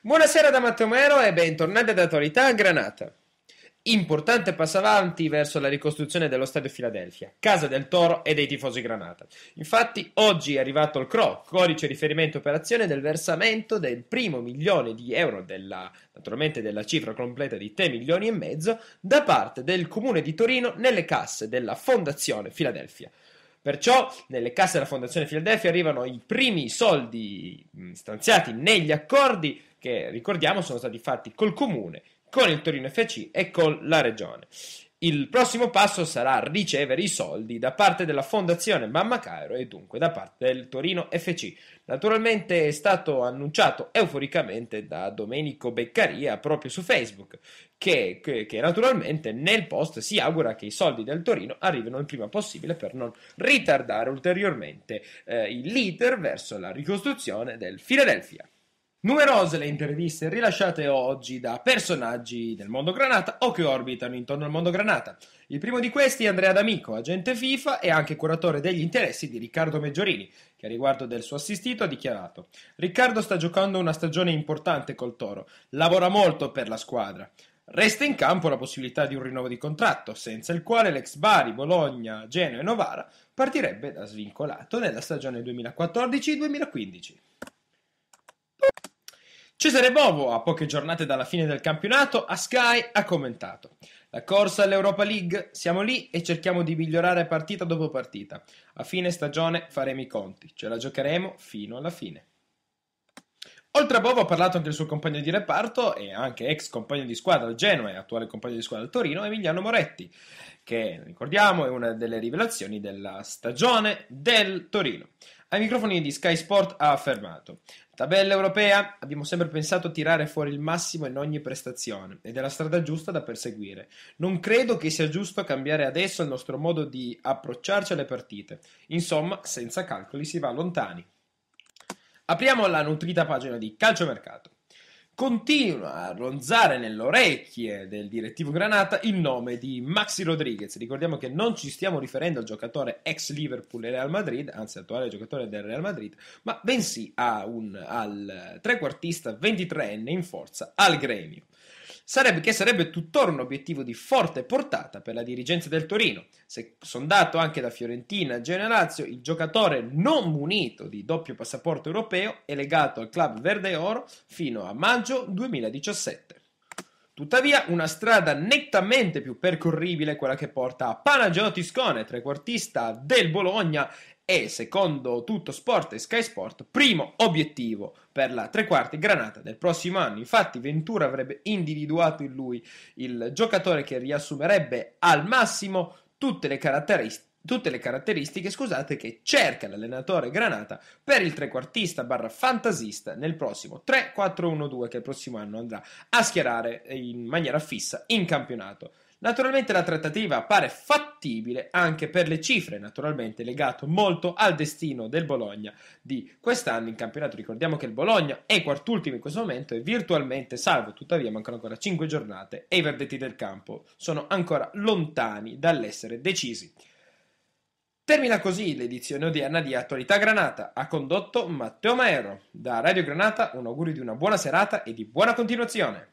Buonasera da Matteo Mero e bentornati ad Attualità Granata. Importante passo avanti verso la ricostruzione dello stadio Filadelfia, casa del Toro e dei tifosi Granata. Infatti, oggi è arrivato il CRO, codice riferimento operazione del versamento del primo milione di euro, della, naturalmente della cifra completa di 3 milioni e mezzo, da parte del comune di Torino nelle casse della Fondazione Filadelfia. Perciò nelle casse della Fondazione Filadelfia arrivano i primi soldi stanziati negli accordi che ricordiamo sono stati fatti col comune, con il Torino FC e con la regione. Il prossimo passo sarà ricevere i soldi da parte della Fondazione Mamma Cairo e dunque da parte del Torino FC. Naturalmente è stato annunciato euforicamente da Domenico Beccaria proprio su Facebook, che, che, che, naturalmente nel post si augura che i soldi del Torino arrivino il prima possibile per non ritardare ulteriormente eh, il leader verso la ricostruzione del Philadelphia. Numerose le interviste rilasciate oggi da personaggi del mondo granata o che orbitano intorno al mondo granata. Il primo di questi è Andrea D'Amico, agente FIFA e anche curatore degli interessi di Riccardo Meggiorini, che a riguardo del suo assistito ha dichiarato: Riccardo sta giocando una stagione importante col Toro, lavora molto per la squadra. Resta in campo la possibilità di un rinnovo di contratto, senza il quale l'ex Bari, Bologna, Genoa e Novara partirebbe da svincolato nella stagione 2014-2015. Cesare Bovo, a poche giornate dalla fine del campionato, a Sky ha commentato: La corsa all'Europa League, siamo lì e cerchiamo di migliorare partita dopo partita. A fine stagione faremo i conti, ce la giocheremo fino alla fine. Oltre a Bovo ha parlato anche il suo compagno di reparto e anche ex compagno di squadra al Genoa e attuale compagno di squadra al Torino, Emiliano Moretti, che ricordiamo è una delle rivelazioni della stagione del Torino ai microfoni di Sky Sport ha affermato: Tabella europea, abbiamo sempre pensato a tirare fuori il massimo in ogni prestazione ed è la strada giusta da perseguire. Non credo che sia giusto cambiare adesso il nostro modo di approcciarci alle partite. Insomma, senza calcoli si va lontani. Apriamo la nutrita pagina di Calciomercato continua a ronzare nelle orecchie del direttivo Granata il nome di Maxi Rodriguez. Ricordiamo che non ci stiamo riferendo al giocatore ex Liverpool e Real Madrid, anzi attuale giocatore del Real Madrid, ma bensì un, al trequartista 23enne in forza al gremio sarebbe che sarebbe tuttora un obiettivo di forte portata per la dirigenza del Torino. Se sondato anche da Fiorentina, Genoa e Lazio, il giocatore non munito di doppio passaporto europeo è legato al club verde e oro fino a maggio 2017. Tuttavia, una strada nettamente più percorribile è quella che porta a Panagiotis Cone, trequartista del Bologna e, secondo tutto Sport e Sky Sport, primo obiettivo per la trequarti granata del prossimo anno. Infatti, Ventura avrebbe individuato in lui il giocatore che riassumerebbe al massimo tutte le caratteristiche tutte le caratteristiche, scusate, che cerca l'allenatore Granata per il trequartista barra fantasista nel prossimo 3-4-1-2 che il prossimo anno andrà a schierare in maniera fissa in campionato. Naturalmente la trattativa appare fattibile anche per le cifre, naturalmente legato molto al destino del Bologna di quest'anno in campionato. Ricordiamo che il Bologna è quartultimo in questo momento e virtualmente salvo, tuttavia mancano ancora 5 giornate e i verdetti del campo sono ancora lontani dall'essere decisi. Termina così l'edizione odierna di Attualità Granata, ha condotto Matteo Maero. Da Radio Granata un augurio di una buona serata e di buona continuazione.